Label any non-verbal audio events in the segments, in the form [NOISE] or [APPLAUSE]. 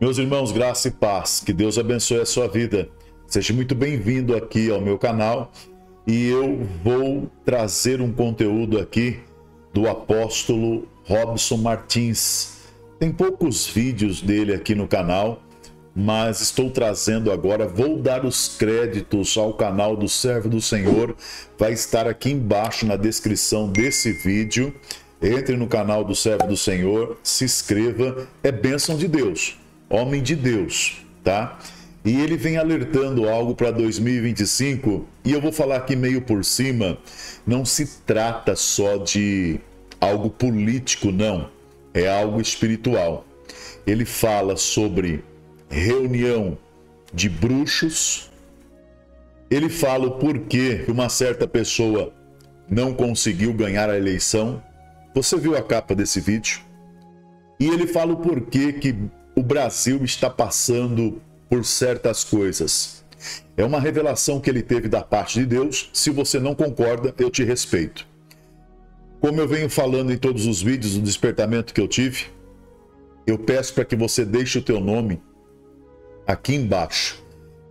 Meus irmãos, graça e paz, que Deus abençoe a sua vida. Seja muito bem-vindo aqui ao meu canal e eu vou trazer um conteúdo aqui do apóstolo Robson Martins. Tem poucos vídeos dele aqui no canal, mas estou trazendo agora, vou dar os créditos ao canal do Servo do Senhor, vai estar aqui embaixo na descrição desse vídeo. Entre no canal do Servo do Senhor, se inscreva, é bênção de Deus homem de Deus, tá? E ele vem alertando algo para 2025, e eu vou falar aqui meio por cima, não se trata só de algo político, não, é algo espiritual. Ele fala sobre reunião de bruxos, ele fala o porquê uma certa pessoa não conseguiu ganhar a eleição. Você viu a capa desse vídeo? E ele fala o porquê que o Brasil está passando por certas coisas. É uma revelação que ele teve da parte de Deus. Se você não concorda, eu te respeito. Como eu venho falando em todos os vídeos do despertamento que eu tive, eu peço para que você deixe o teu nome aqui embaixo.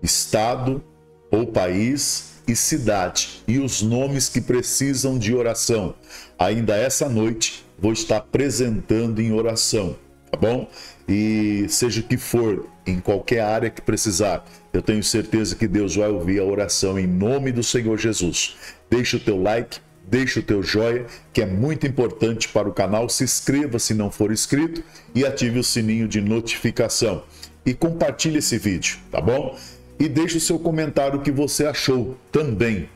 Estado ou país e cidade e os nomes que precisam de oração. Ainda essa noite vou estar apresentando em oração, tá bom? e seja o que for, em qualquer área que precisar, eu tenho certeza que Deus vai ouvir a oração em nome do Senhor Jesus. Deixa o teu like, deixa o teu joia, que é muito importante para o canal. Se inscreva se não for inscrito e ative o sininho de notificação. E compartilhe esse vídeo, tá bom? E deixe o seu comentário o que você achou também.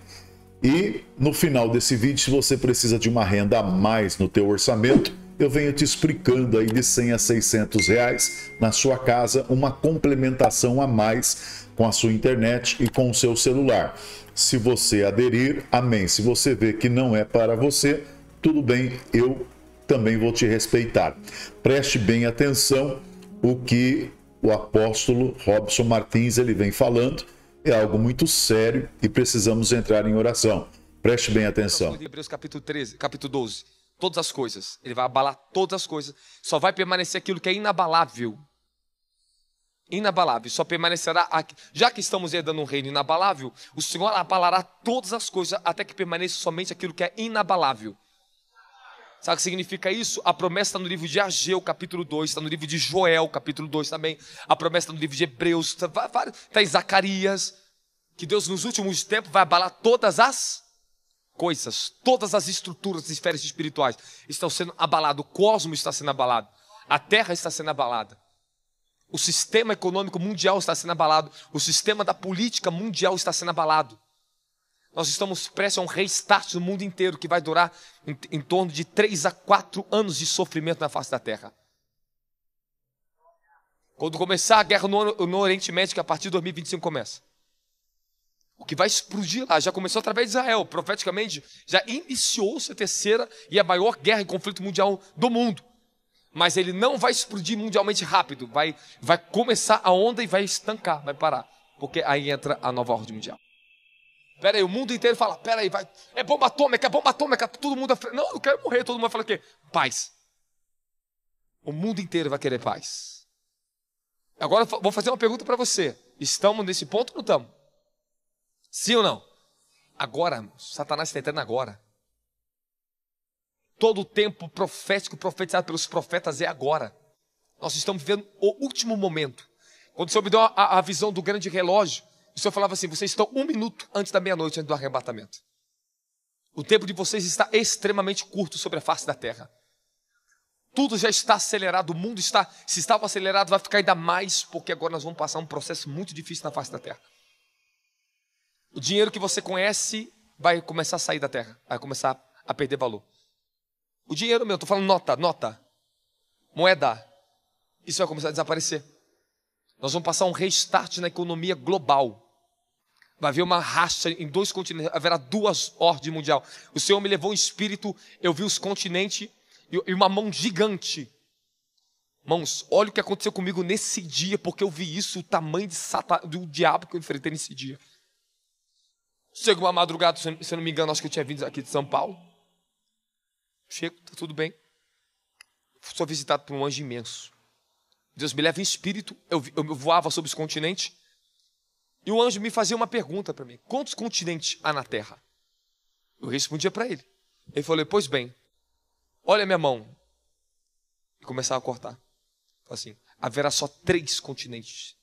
E no final desse vídeo, se você precisa de uma renda a mais no teu orçamento, eu venho te explicando aí de 100 a 600 reais na sua casa, uma complementação a mais com a sua internet e com o seu celular. Se você aderir, amém. Se você vê que não é para você, tudo bem, eu também vou te respeitar. Preste bem atenção o que o apóstolo Robson Martins ele vem falando é algo muito sério e precisamos entrar em oração. Preste bem atenção. Hebreus capítulo 13, capítulo 12 todas as coisas. Ele vai abalar todas as coisas. Só vai permanecer aquilo que é inabalável. Inabalável. Só permanecerá. Aqui. Já que estamos herdando um reino inabalável, o Senhor abalará todas as coisas até que permaneça somente aquilo que é inabalável. Sabe o que significa isso? A promessa está no livro de Ageu, capítulo 2, está no livro de Joel, capítulo 2 também. A promessa está no livro de Hebreus, está em Zacarias, que Deus nos últimos tempos vai abalar todas as coisas, todas as estruturas das esferas espirituais estão sendo abaladas, o cosmos está sendo abalado, a terra está sendo abalada. O sistema econômico mundial está sendo abalado, o sistema da política mundial está sendo abalado. Nós estamos prestes a um restart no mundo inteiro que vai durar em, em, torno de 3 a 4 anos de sofrimento na face da terra. Quando começar a guerra no, no Oriente Médio, que é a partir de 2025 começa o que vai explodir lá. Já começou através de Israel, profeticamente, já iniciou-se a terceira e a maior guerra e conflito mundial do mundo. Mas ele não vai explodir mundialmente rápido, vai, vai começar a onda e vai estancar, vai parar. Porque aí entra a nova ordem mundial. Pera aí, o mundo inteiro fala, pera aí, vai, é bomba atômica, é bomba atômica, todo mundo... Não, eu quero morrer, todo mundo fala o quê? Paz. O mundo inteiro vai querer paz. Agora vou fazer uma pergunta para você. Estamos nesse ponto ou não estamos? Sim ou não? Agora, Satanás está entrando agora. Todo o tempo profético profetizado pelos profetas é agora. Nós estamos vivendo o último momento. Quando o Senhor me deu a, a visão do grande relógio, o Senhor falava assim: vocês estão um minuto antes da meia-noite, antes do arrebatamento. O tempo de vocês está extremamente curto sobre a face da terra. Tudo já está acelerado, o mundo está, se estava acelerado, vai ficar ainda mais, porque agora nós vamos passar um processo muito difícil na face da terra. O dinheiro que você conhece vai começar a sair da terra, vai começar a perder valor. O dinheiro meu, estou falando nota, nota, moeda, isso vai começar a desaparecer. Nós vamos passar um restart na economia global. Vai haver uma racha em dois continentes, haverá duas ordens mundial. O Senhor me levou o espírito, eu vi os continentes e uma mão gigante. Mãos, olha o que aconteceu comigo nesse dia, porque eu vi isso, o tamanho de satan... do diabo que eu enfrentei nesse dia. Chego uma madrugada, se não me engano, acho que eu tinha vindo aqui de São Paulo. Chego, tá tudo bem. Sou visitado por um anjo imenso. Deus me leva em espírito, eu, eu voava sobre os continentes. E o anjo me fazia uma pergunta para mim: quantos continentes há na Terra? Eu respondia para ele. Ele falou: Pois bem, olha minha mão. E começava a cortar. Assim: haverá só três continentes.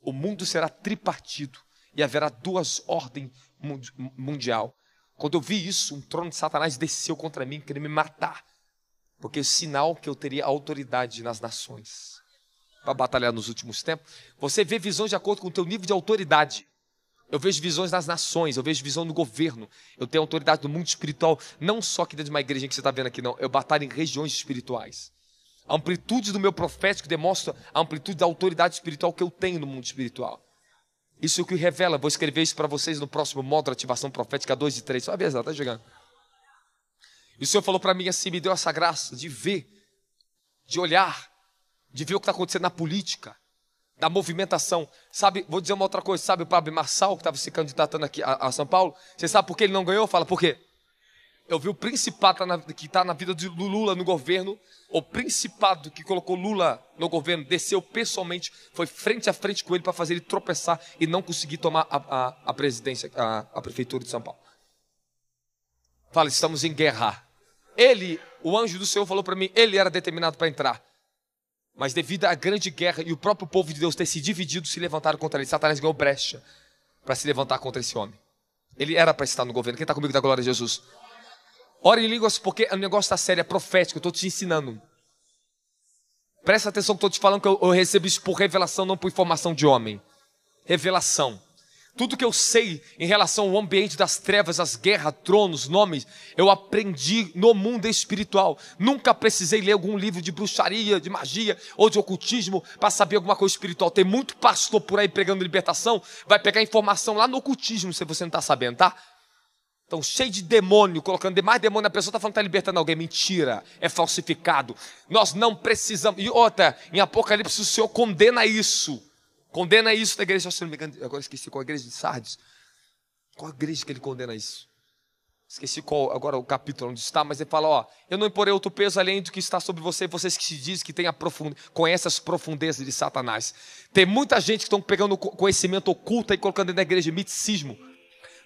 O mundo será tripartido e haverá duas ordens mundial. Quando eu vi isso, um trono de Satanás desceu contra mim, querendo me matar. Porque é sinal que eu teria autoridade nas nações. Para batalhar nos últimos tempos. Você vê visões de acordo com o teu nível de autoridade. Eu vejo visões nas nações, eu vejo visão no governo. Eu tenho autoridade no mundo espiritual, não só aqui dentro de uma igreja que você está vendo aqui, não. Eu batalho em regiões espirituais. A amplitude do meu profético demonstra a amplitude da autoridade espiritual que eu tenho no mundo espiritual. Isso que revela. Vou escrever isso para vocês no próximo módulo Ativação Profética 2 e 3. Só a vez, está chegando. E o Senhor falou para mim assim: me deu essa graça de ver, de olhar, de ver o que está acontecendo na política, da movimentação. Sabe, vou dizer uma outra coisa: sabe o Pablo Marçal, que estava se candidatando aqui a, a São Paulo? Você sabe por que ele não ganhou? Fala, por quê? eu vi o principado que está na vida de Lula no governo, o principado que colocou Lula no governo, desceu pessoalmente, foi frente a frente com ele para fazer ele tropeçar e não conseguir tomar a, a, a presidência, a, a prefeitura de São Paulo. Fala, estamos em guerra. Ele, o anjo do Senhor falou para mim, ele era determinado para entrar. Mas devido à grande guerra e o próprio povo de Deus ter se dividido, se levantaram contra ele. Satanás ganhou brecha para se levantar contra esse homem. Ele era para estar no governo. Quem está comigo da glória de Jesus? Ora em línguas porque o negócio está sério, é profético, eu estou te ensinando. Presta atenção que estou te falando que eu, eu recebo isso por revelação, não por informação de homem. Revelação. Tudo que eu sei em relação ao ambiente das trevas, as guerras, tronos, nomes, eu aprendi no mundo espiritual. Nunca precisei ler algum livro de bruxaria, de magia ou de ocultismo para saber alguma coisa espiritual. Tem muito pastor por aí pregando libertação, vai pegar informação lá no ocultismo se você não está sabendo, tá? Estão cheios de demônio, colocando mais demônio na pessoa, está falando que está libertando alguém. Mentira, é falsificado. Nós não precisamos. E outra, em Apocalipse o Senhor condena isso. Condena isso da igreja, se não me engano, agora esqueci qual a igreja de Sardes. Qual a igreja que ele condena isso? Esqueci qual, agora o capítulo onde está, mas ele fala: Ó, eu não imporei outro peso além do que está sobre você, vocês que se dizem que tem a profund... conhecem as profundezas de Satanás. Tem muita gente que estão pegando conhecimento oculto e colocando dentro da igreja miticismo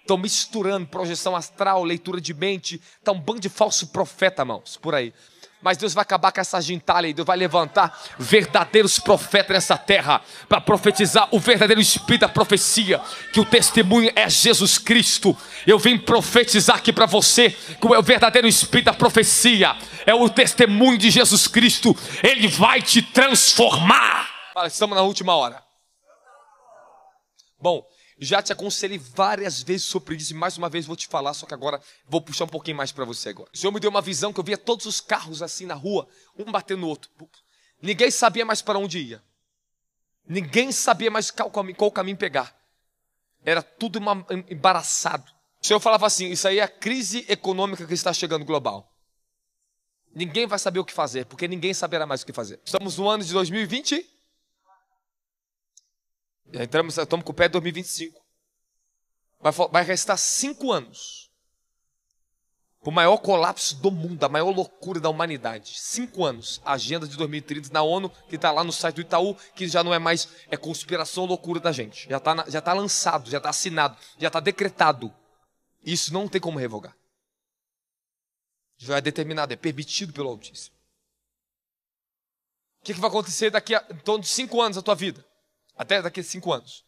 Estão misturando projeção astral, leitura de mente. Está um bando de falso profeta, mãos, por aí. Mas Deus vai acabar com essa gentalha aí. Deus vai levantar verdadeiros profetas nessa terra para profetizar o verdadeiro espírito da profecia, que o testemunho é Jesus Cristo. Eu vim profetizar aqui para você que o verdadeiro espírito da profecia é o testemunho de Jesus Cristo. Ele vai te transformar. Fala, estamos na última hora. Bom, já te aconselhei várias vezes sobre isso e mais uma vez vou te falar, só que agora vou puxar um pouquinho mais para você agora. O Senhor me deu uma visão que eu via todos os carros assim na rua, um batendo no outro. Ninguém sabia mais para onde ia. Ninguém sabia mais qual, qual caminho pegar. Era tudo uma, embaraçado. O Senhor falava assim: Isso aí é a crise econômica que está chegando global. Ninguém vai saber o que fazer, porque ninguém saberá mais o que fazer. Estamos no ano de 2020 Entramos, estamos com o pé em 2025. Vai, vai restar cinco anos. Para o maior colapso do mundo, a maior loucura da humanidade. Cinco anos. Agenda de 2030 na ONU, que está lá no site do Itaú, que já não é mais é conspiração loucura da gente. Já está já tá lançado, já está assinado, já está decretado. Isso não tem como revogar. Já é determinado, é permitido pelo Altíssimo. O que, que vai acontecer daqui a em torno de cinco anos na tua vida? Até daqui a cinco anos.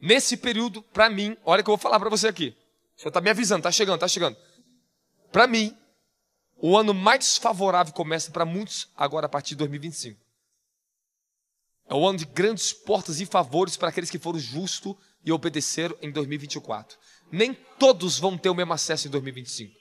Nesse período, para mim, olha que eu vou falar para você aqui. Você está me avisando, está chegando, está chegando. Para mim, o ano mais favorável começa para muitos agora a partir de 2025. É o ano de grandes portas e favores para aqueles que foram justos e obedeceram em 2024. Nem todos vão ter o mesmo acesso em 2025.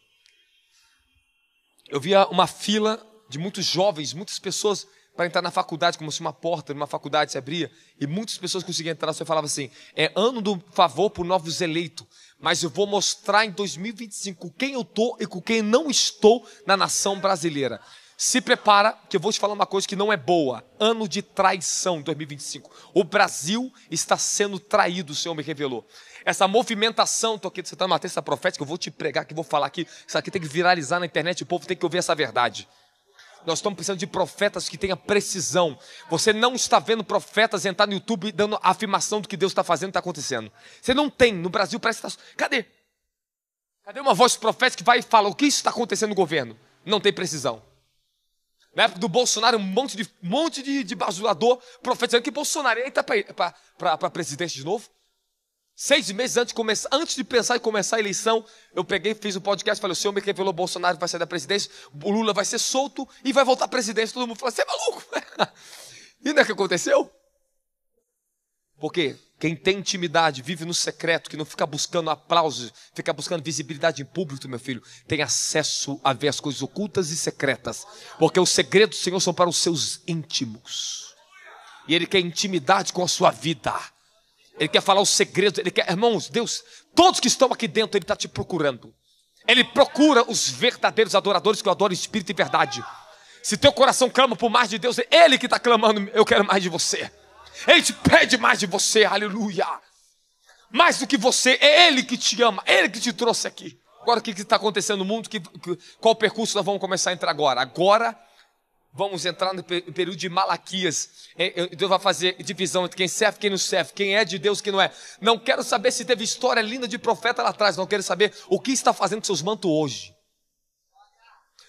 Eu via uma fila de muitos jovens, muitas pessoas para entrar na faculdade, como se uma porta numa faculdade se abria, e muitas pessoas conseguiam entrar, você falava assim: é ano do favor para novos eleitos, mas eu vou mostrar em 2025 quem eu estou e com quem não estou na nação brasileira. Se prepara, que eu vou te falar uma coisa que não é boa. Ano de traição 2025. O Brasil está sendo traído, o Senhor me revelou. Essa movimentação, tô aqui, você está numa essa profética, eu vou te pregar que vou falar aqui. Isso aqui tem que viralizar na internet, o povo tem que ouvir essa verdade. Nós estamos precisando de profetas que tenham precisão. Você não está vendo profetas entrar no YouTube dando a afirmação do que Deus está fazendo, está acontecendo. Você não tem. No Brasil parece que está. Cadê? Cadê uma voz profética que vai e fala o que está acontecendo no governo? Não tem precisão. Na época do Bolsonaro, um monte de, um monte de, de bajulador profetizando que Bolsonaro. Eita, para presidente de novo? Seis meses antes de, começar, antes de pensar em começar a eleição, eu peguei, fiz um podcast, falei, o senhor me revelou, Bolsonaro vai sair da presidência, o Lula vai ser solto e vai voltar à presidência. Todo mundo falou, você é maluco? [LAUGHS] e não é que aconteceu? Porque quem tem intimidade, vive no secreto, que não fica buscando aplausos, fica buscando visibilidade em público, meu filho, tem acesso a ver as coisas ocultas e secretas. Porque os segredos do Senhor são para os seus íntimos. E Ele quer intimidade com a sua vida. Ele quer falar os segredos, ele quer, irmãos, Deus, todos que estão aqui dentro, Ele está te procurando. Ele procura os verdadeiros adoradores que adoram espírito e verdade. Se teu coração clama por mais de Deus, é Ele que está clamando, eu quero mais de você. Ele te pede mais de você, aleluia. Mais do que você, é Ele que te ama, é Ele que te trouxe aqui. Agora o que está acontecendo no mundo? Que, que, qual percurso nós vamos começar a entrar agora? Agora vamos entrar no período de Malaquias. Deus é, então vai fazer divisão entre quem serve e quem não serve, quem é de Deus e quem não é. Não quero saber se teve história linda de profeta lá atrás, não quero saber o que está fazendo com seus mantos hoje.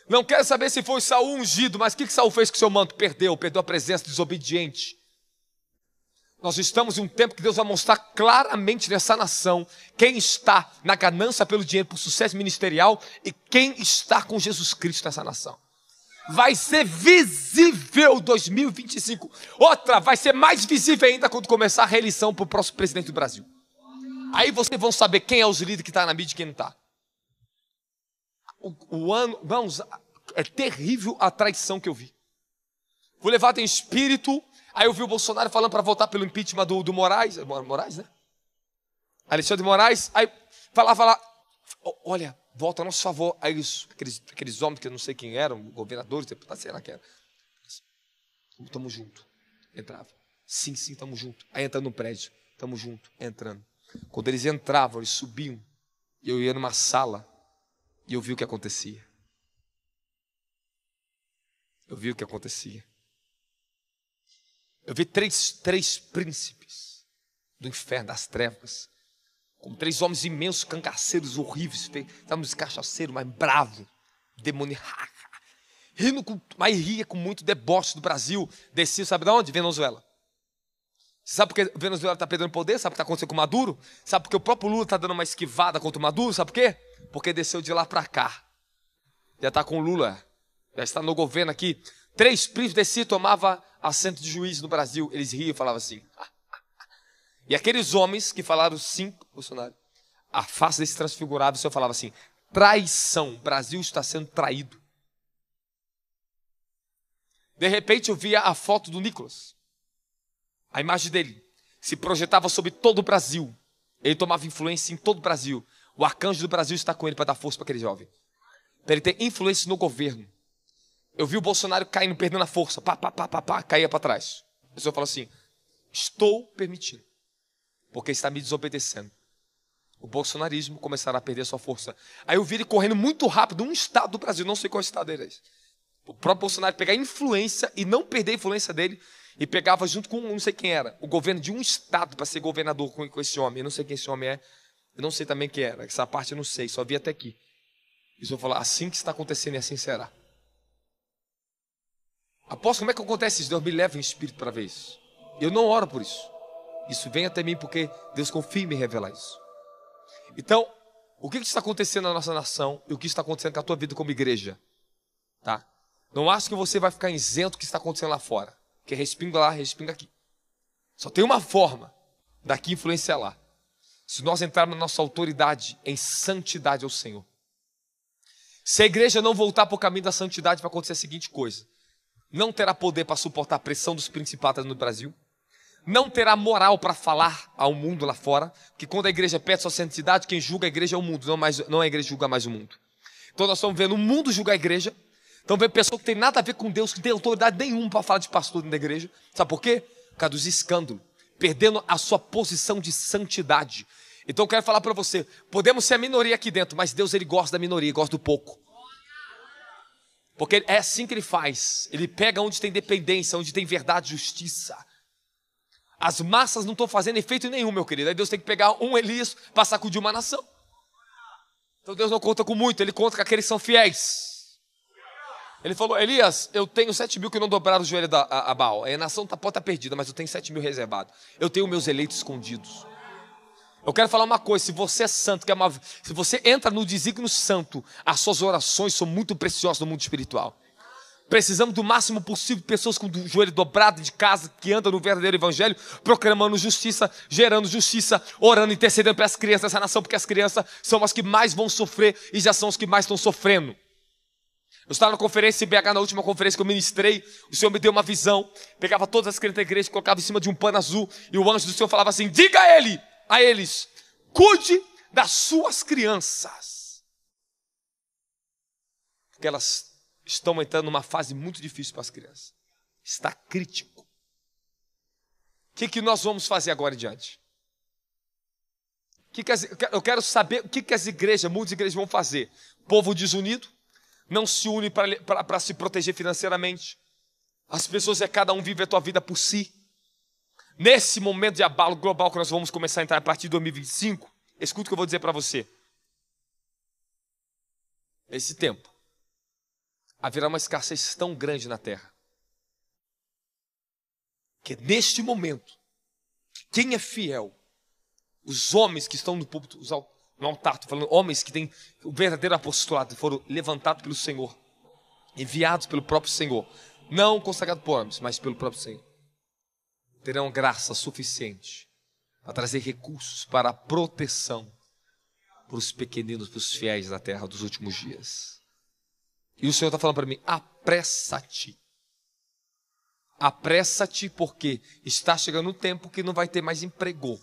Não quero saber se foi Saul ungido, mas o que, que Saul fez com seu manto? Perdeu, perdeu a presença desobediente. Nós estamos em um tempo que Deus vai mostrar claramente nessa nação quem está na ganância pelo dinheiro, por sucesso ministerial e quem está com Jesus Cristo nessa nação vai ser visível 2025. Outra vai ser mais visível ainda quando começar a reeleição para o próximo presidente do Brasil. Aí vocês vão saber quem é os líderes que está na mídia e quem não está. O, o, ano, vamos, é terrível a traição que eu vi. Vou levar em espírito. Aí eu vi o Bolsonaro falando para votar pelo impeachment do, do Moraes. Moraes, né? Alexandre Moraes. Aí falava lá, olha, volta a nosso favor. Aí os, aqueles, aqueles homens que eu não sei quem eram, governadores, deputados, sei lá quem era. Assim, tamo junto. Entrava. Sim, sim, tamo junto. Aí entrando no prédio. Tamo junto, entrando. Quando eles entravam, eles subiam. e Eu ia numa sala e eu vi o que acontecia. Eu vi o que acontecia. Eu vi três, três príncipes do inferno, das trevas, como três homens imensos, cangaceiros, horríveis. Estávamos cachaceiros, mas bravo, demônio, Rindo com, mas ria com muito deboche do Brasil. Descia, sabe de onde? Venezuela. Sabe por que a Venezuela está perdendo poder? Sabe o que está acontecendo com o Maduro? Sabe por que o próprio Lula está dando uma esquivada contra o Maduro? Sabe por quê? Porque desceu de lá para cá. Já está com o Lula. Já está no governo aqui. Três príncipes desciam tomava assento de juiz no Brasil. Eles riam e falavam assim. Ah, e aqueles homens que falaram sim, Bolsonaro, a face desse transfigurado, o senhor falava assim: traição, o Brasil está sendo traído. De repente eu via a foto do Nicolas. A imagem dele se projetava sobre todo o Brasil. Ele tomava influência em todo o Brasil. O arcanjo do Brasil está com ele para dar força para aquele jovem. Para ele ter influência no governo. Eu vi o Bolsonaro caindo, perdendo a força. Pá, pá, pá, pá, pá, caía para trás. O senhor falou assim: estou permitindo porque está me desobedecendo. O bolsonarismo começará a perder sua força. Aí eu vi ele correndo muito rápido, um estado do Brasil, não sei qual estado era esse. É. O próprio Bolsonaro pegar influência e não perder a influência dele, e pegava junto com não sei quem era, o governo de um estado para ser governador com, com, esse homem. Eu não sei quem esse homem é, eu não sei também quem era, essa parte eu não sei, só vi até aqui. E vou falar, assim que está acontecendo e assim será. Apóstolo, como é que acontece isso? Deus me leva em espírito para ver isso. Eu não oro por isso. Isso vem até mim porque Deus confia em me revelar isso. Então, o que está acontecendo na nossa nação e o que está acontecendo com a tua vida como igreja? Tá? Não acho que você vai ficar isento do que está acontecendo lá fora. Que é respinga lá, respinga aqui. Só tem uma forma daqui influenciar lá. Se nós entrarmos na nossa autoridade em santidade ao Senhor. Se a igreja não voltar para o caminho da santidade, vai acontecer a seguinte coisa: não terá poder para suportar a pressão dos principatas no Brasil não terá moral para falar ao mundo lá fora, que quando a igreja pede sua santidade, quem julga a igreja é o mundo, não, mais, não é a igreja julga mais o mundo. Então nós estamos vendo o mundo julgar a igreja, estamos vendo pessoas que têm nada a ver com Deus, que tem têm autoridade nenhuma para falar de pastor dentro da igreja. Sabe por quê? Por causa dos escândalos, perdendo a sua posição de santidade. Então eu quero falar para você, podemos ser a minoria aqui dentro, mas Deus ele gosta da minoria, gosta do pouco. Porque é assim que ele faz. Ele pega onde tem dependência, onde tem verdade, justiça. As massas não estão fazendo efeito nenhum, meu querido. Aí Deus tem que pegar um Elias para sacudir uma nação. Então Deus não conta com muito, Ele conta com aqueles que são fiéis. Ele falou, Elias, eu tenho sete mil que não dobraram o joelho da, a, a Baal. A nação tá, pode estar tá perdida, mas eu tenho sete mil reservado. Eu tenho meus eleitos escondidos. Eu quero falar uma coisa: se você é santo, é uma, se você entra no desígnio santo, as suas orações são muito preciosas no mundo espiritual. Precisamos do máximo possível de pessoas com o joelho dobrado de casa, que andam no verdadeiro evangelho, proclamando justiça, gerando justiça, orando, intercedendo pelas crianças dessa nação, porque as crianças são as que mais vão sofrer e já são as que mais estão sofrendo. Eu estava na conferência em BH, na última conferência que eu ministrei, o Senhor me deu uma visão, pegava todas as crianças da igreja, colocava em cima de um pano azul, e o anjo do Senhor falava assim, diga a ele, a eles, cuide das suas crianças. Porque elas estão entrando numa fase muito difícil para as crianças. Está crítico. O que, que nós vamos fazer agora em diante? Que que as, eu quero saber o que, que as igrejas, muitas igrejas vão fazer. Povo desunido, não se une para se proteger financeiramente. As pessoas é cada um vive a tua vida por si. Nesse momento de abalo global que nós vamos começar a entrar a partir de 2025, escuta o que eu vou dizer para você. Esse tempo haverá uma escassez tão grande na terra. Que é neste momento, quem é fiel, os homens que estão no púlpito, os no altar, falando homens que têm o verdadeiro apostolado, foram levantados pelo Senhor, enviados pelo próprio Senhor, não consagrados por homens, mas pelo próprio Senhor, terão graça suficiente para trazer recursos para a proteção para os pequeninos, para os fiéis da terra dos últimos dias. E o Senhor está falando para mim: apressa-te. Apressa-te, porque está chegando um tempo que não vai ter mais emprego.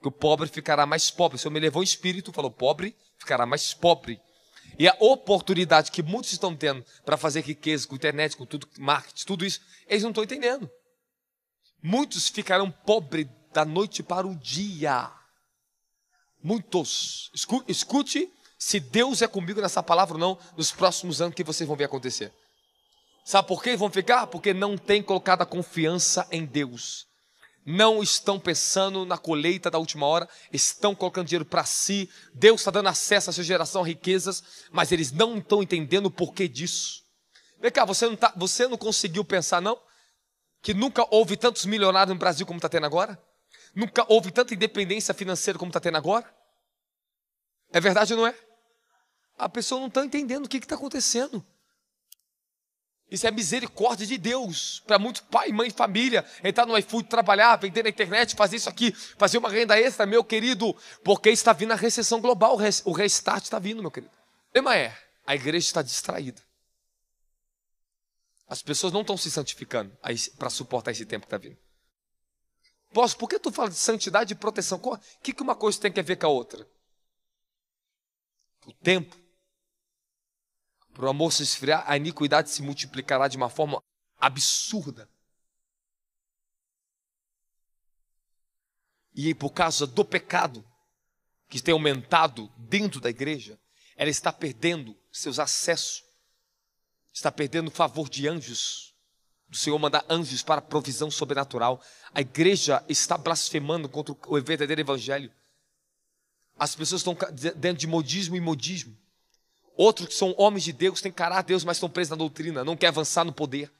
Que o pobre ficará mais pobre. O Senhor me levou o espírito, falou: pobre ficará mais pobre. E a oportunidade que muitos estão tendo para fazer riqueza com internet, com tudo, marketing, tudo isso, eles não estão entendendo. Muitos ficarão pobres da noite para o dia. Muitos. Escute, escute se Deus é comigo nessa palavra ou não, nos próximos anos que vocês vão ver acontecer. Sabe por que vão ficar? Porque não têm colocado a confiança em Deus. Não estão pensando na colheita da última hora, estão colocando dinheiro para si. Deus está dando acesso à sua geração a riquezas, mas eles não estão entendendo o porquê disso. Vem cá, você não, tá, você não conseguiu pensar, não? Que nunca houve tantos milionários no Brasil como está tendo agora? Nunca houve tanta independência financeira como está tendo agora? É verdade ou não é? a pessoa não está entendendo o que está acontecendo. Isso é misericórdia de Deus para muitos pai, mãe, família. Entrar no iFood, trabalhar, vender na internet, fazer isso aqui, fazer uma renda extra, meu querido, porque está vindo a recessão global, o restart está vindo, meu querido. O tema é: a igreja está distraída. As pessoas não estão se santificando para suportar esse tempo que está vindo. Posso, por que tu fala de santidade e proteção? O que, que uma coisa tem a ver com a outra? O tempo para o amor se esfriar, a iniquidade se multiplicará de uma forma absurda. E por causa do pecado que tem aumentado dentro da igreja, ela está perdendo seus acessos, está perdendo o favor de anjos. O Senhor manda anjos para provisão sobrenatural. A igreja está blasfemando contra o verdadeiro evangelho. As pessoas estão dentro de modismo e modismo. Outros que são homens de Deus, têm caráter a Deus, mas estão presos na doutrina, não quer avançar no poder.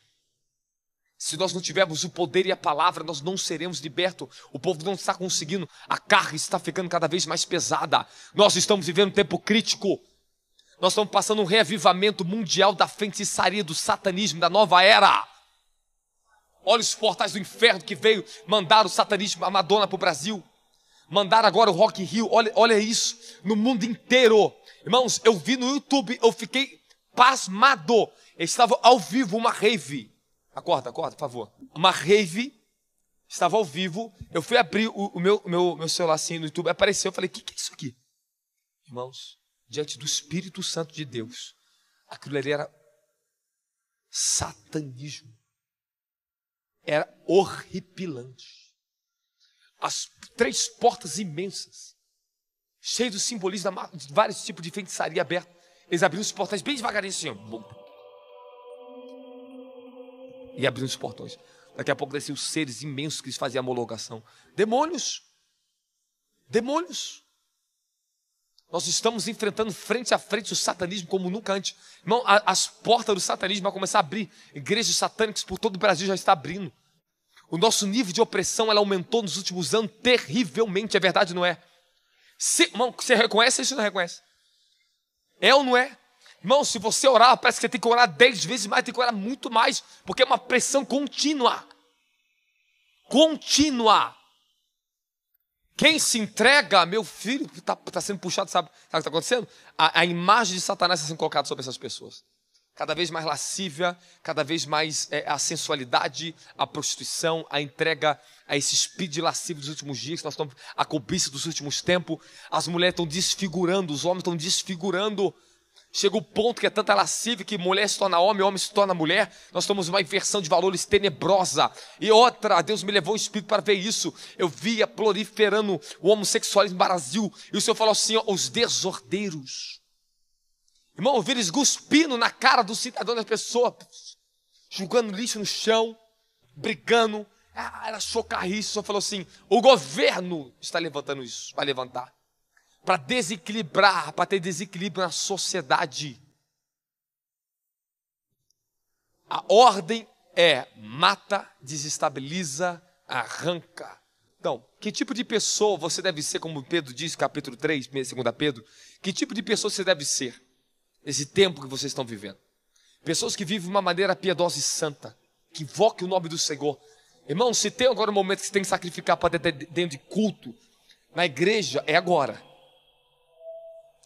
Se nós não tivermos o poder e a palavra, nós não seremos libertos. O povo não está conseguindo, a carga está ficando cada vez mais pesada. Nós estamos vivendo um tempo crítico. Nós estamos passando um reavivamento mundial da feitiçaria, do satanismo, da nova era. Olha os portais do inferno que veio mandar o satanismo, a Madonna para o Brasil. Mandar agora o Rock Rio. Olha, olha isso, no mundo inteiro. Irmãos, eu vi no YouTube, eu fiquei pasmado. Eu estava ao vivo uma rave. Acorda, acorda, por favor. Uma rave. Estava ao vivo. Eu fui abrir o, o meu, meu, meu celular assim no YouTube. Apareceu. Eu falei: o que, que é isso aqui? Irmãos, diante do Espírito Santo de Deus, aquilo ali era satanismo. Era horripilante. As três portas imensas cheio do simbolismo de vários tipos de feitiçaria aberta. Eles abriram os portais bem devagarinho assim, ó. E abriram os portões. Daqui a pouco desciam os seres imensos que eles faziam a homologação. Demônios. Demônios. Nós estamos enfrentando frente a frente o satanismo como nunca antes. Irmão, as portas do satanismo vão começar a abrir. Igrejas satânicas por todo o Brasil já está abrindo. O nosso nível de opressão ela aumentou nos últimos anos terrivelmente, é verdade, não é? Se, irmão, você reconhece isso ou não reconhece? É ou não é? Irmão, se você orar, parece que tem que orar dez vezes mais, tem que orar muito mais, porque é uma pressão contínua. Contínua. Quem se entrega, meu filho, está tá sendo puxado, sabe, sabe o que está acontecendo? A, a imagem de Satanás está sendo colocada sobre essas pessoas cada vez mais lascívia, cada vez mais é, a sensualidade, a prostituição, a entrega a esse speed lascivo dos últimos dias, nós estamos a cobiça dos últimos tempos, as mulheres estão desfigurando, os homens estão desfigurando. Chega o ponto que é tanta lascívia que mulher se torna homem, homem se torna mulher. Nós estamos uma inversão de valores tenebrosa. E outra, Deus me levou o espírito para ver isso. Eu via proliferando o homossexualismo no Brasil. E o Senhor falou assim: ó, os desordeiros Irmão, ouvir eles cuspindo na cara do cidadão das pessoas, jogando lixo no chão, brigando. Ah, era chocarrice, só falou assim: o governo está levantando isso, vai levantar. Para desequilibrar, para ter desequilíbrio na sociedade. A ordem é mata, desestabiliza, arranca. Então, que tipo de pessoa você deve ser, como Pedro diz, capítulo 3, 2 Pedro? Que tipo de pessoa você deve ser? esse tempo que vocês estão vivendo. Pessoas que vivem de uma maneira piedosa e santa, que invoquem o nome do Senhor. Irmão, se tem agora um momento que você tem que sacrificar para dentro de culto, na igreja, é agora.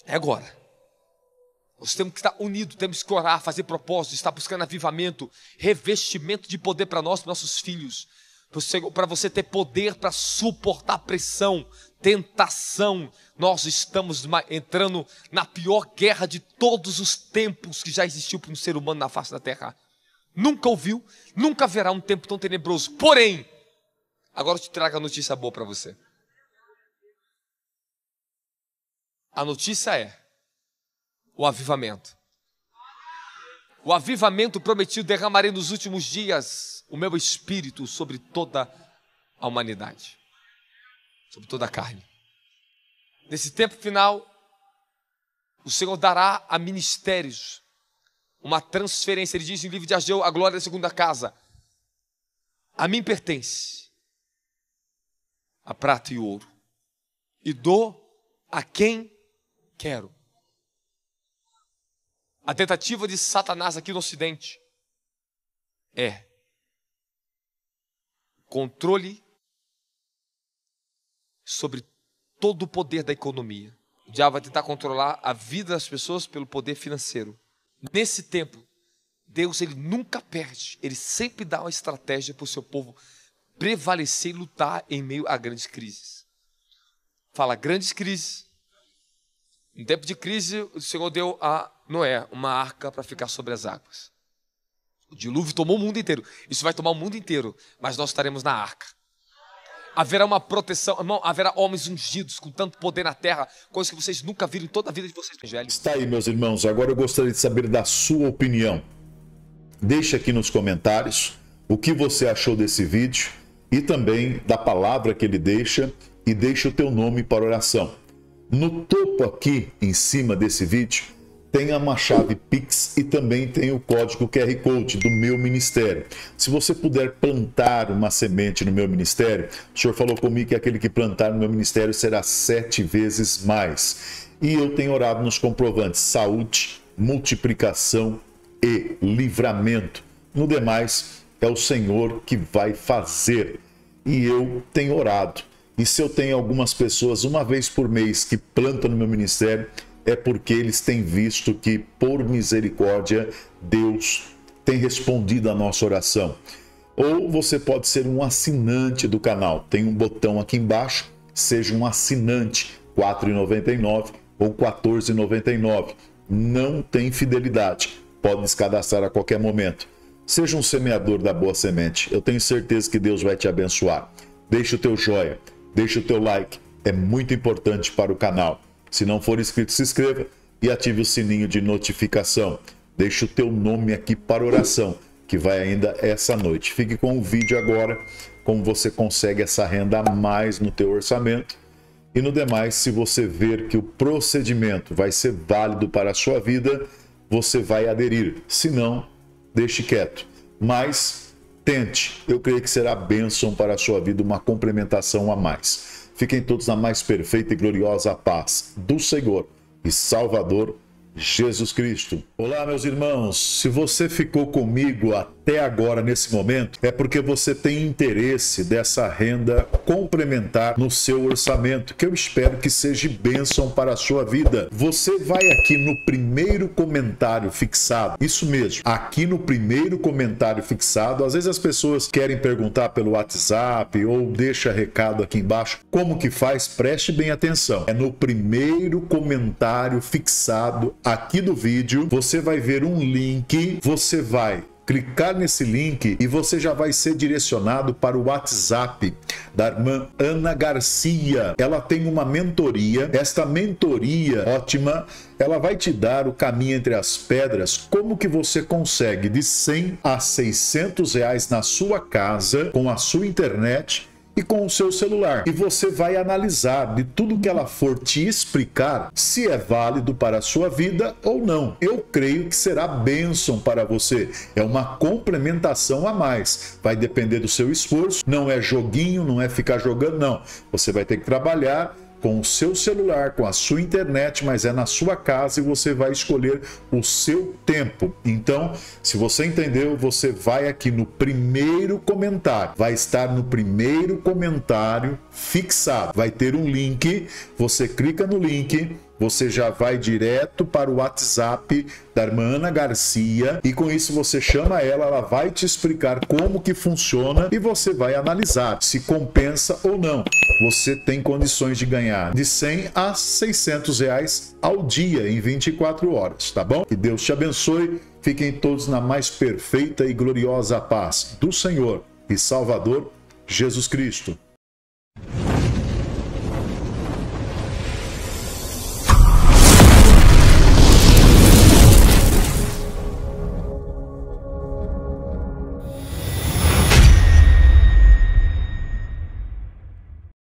É agora. Nós temos que estar unidos, temos que orar, fazer propósito, estar buscando avivamento, revestimento de poder para nós, para nossos filhos para você ter poder para suportar pressão, tentação. Nós estamos entrando na pior guerra de todos os tempos que já existiu para um ser humano na face da terra. Nunca ouviu, nunca verá um tempo tão tenebroso. Porém, agora eu te trago a notícia boa para você. A notícia é o avivamento. O avivamento prometido derramarei nos últimos dias o meu espírito sobre toda a humanidade, sobre toda a carne. Nesse tempo final, o Senhor dará a ministérios uma transferência. Ele diz em livro de Ageu: a glória da segunda casa. A mim pertence a prata e o ouro, e dou a quem quero. A tentativa de Satanás aqui no Ocidente é controle sobre todo o poder da economia. O diabo vai tentar controlar a vida das pessoas pelo poder financeiro. Nesse tempo, Deus ele nunca perde, ele sempre dá uma estratégia para o seu povo prevalecer e lutar em meio a grandes crises. Fala, grandes crises. Em tempo de crise, o Senhor deu a Noé uma arca para ficar sobre as águas. O dilúvio tomou o mundo inteiro. Isso vai tomar o mundo inteiro, mas nós estaremos na arca. Haverá uma proteção, irmão, haverá homens ungidos com tanto poder na terra, coisas que vocês nunca viram em toda a vida de vocês, Evangelho. Está aí, meus irmãos. Agora eu gostaria de saber da sua opinião. Deixe aqui nos comentários o que você achou desse vídeo e também da palavra que ele deixa e deixa o teu nome para oração. No topo aqui, em cima desse vídeo, tem uma chave Pix e também tem o código QR Code do meu ministério. Se você puder plantar uma semente no meu ministério, o senhor falou comigo que aquele que plantar no meu ministério será sete vezes mais. E eu tenho orado nos comprovantes saúde, multiplicação e livramento. No demais, é o Senhor que vai fazer. E eu tenho orado. E se eu tenho algumas pessoas uma vez por mês que plantam no meu ministério, é porque eles têm visto que, por misericórdia, Deus tem respondido a nossa oração. Ou você pode ser um assinante do canal. Tem um botão aqui embaixo, seja um assinante, R$ 4,99 ou R$ 14,99. Não tem fidelidade. Pode descadastrar a qualquer momento. Seja um semeador da boa semente. Eu tenho certeza que Deus vai te abençoar. Deixa o teu joia, deixa o teu like. É muito importante para o canal. Se não for inscrito, se inscreva e ative o sininho de notificação. Deixe o teu nome aqui para oração, que vai ainda essa noite. Fique com o vídeo agora, como você consegue essa renda a mais no teu orçamento. E no demais, se você ver que o procedimento vai ser válido para a sua vida, você vai aderir. Se não, deixe quieto. Mas tente, eu creio que será bênção para a sua vida, uma complementação a mais. Fiquem todos na mais perfeita e gloriosa paz do Senhor e Salvador Jesus Cristo. Olá, meus irmãos. Se você ficou comigo até até agora, nesse momento, é porque você tem interesse dessa renda complementar no seu orçamento, que eu espero que seja bênção para a sua vida. Você vai aqui no primeiro comentário fixado, isso mesmo, aqui no primeiro comentário fixado, às vezes as pessoas querem perguntar pelo WhatsApp ou deixa recado aqui embaixo, como que faz? Preste bem atenção. É no primeiro comentário fixado aqui do vídeo, você vai ver um link, você vai clicar nesse link e você já vai ser direcionado para o WhatsApp da irmã Ana Garcia. Ela tem uma mentoria, esta mentoria ótima, ela vai te dar o caminho entre as pedras, como que você consegue de 100 a 600 reais na sua casa, com a sua internet, e com o seu celular. E você vai analisar de tudo que ela for te explicar se é válido para a sua vida ou não. Eu creio que será bênção para você. É uma complementação a mais. Vai depender do seu esforço. Não é joguinho, não é ficar jogando, não. Você vai ter que trabalhar com o seu celular, com a sua internet, mas é na sua casa e você vai escolher o seu tempo. Então, se você entendeu, você vai aqui no primeiro comentário, vai estar no primeiro comentário fixado, vai ter um link, você clica no link você já vai direto para o WhatsApp da Ana Garcia e com isso você chama ela, ela vai te explicar como que funciona e você vai analisar se compensa ou não. Você tem condições de ganhar de 100 a 600 reais ao dia em 24 horas, tá bom? Que Deus te abençoe, fiquem todos na mais perfeita e gloriosa paz do Senhor e Salvador Jesus Cristo.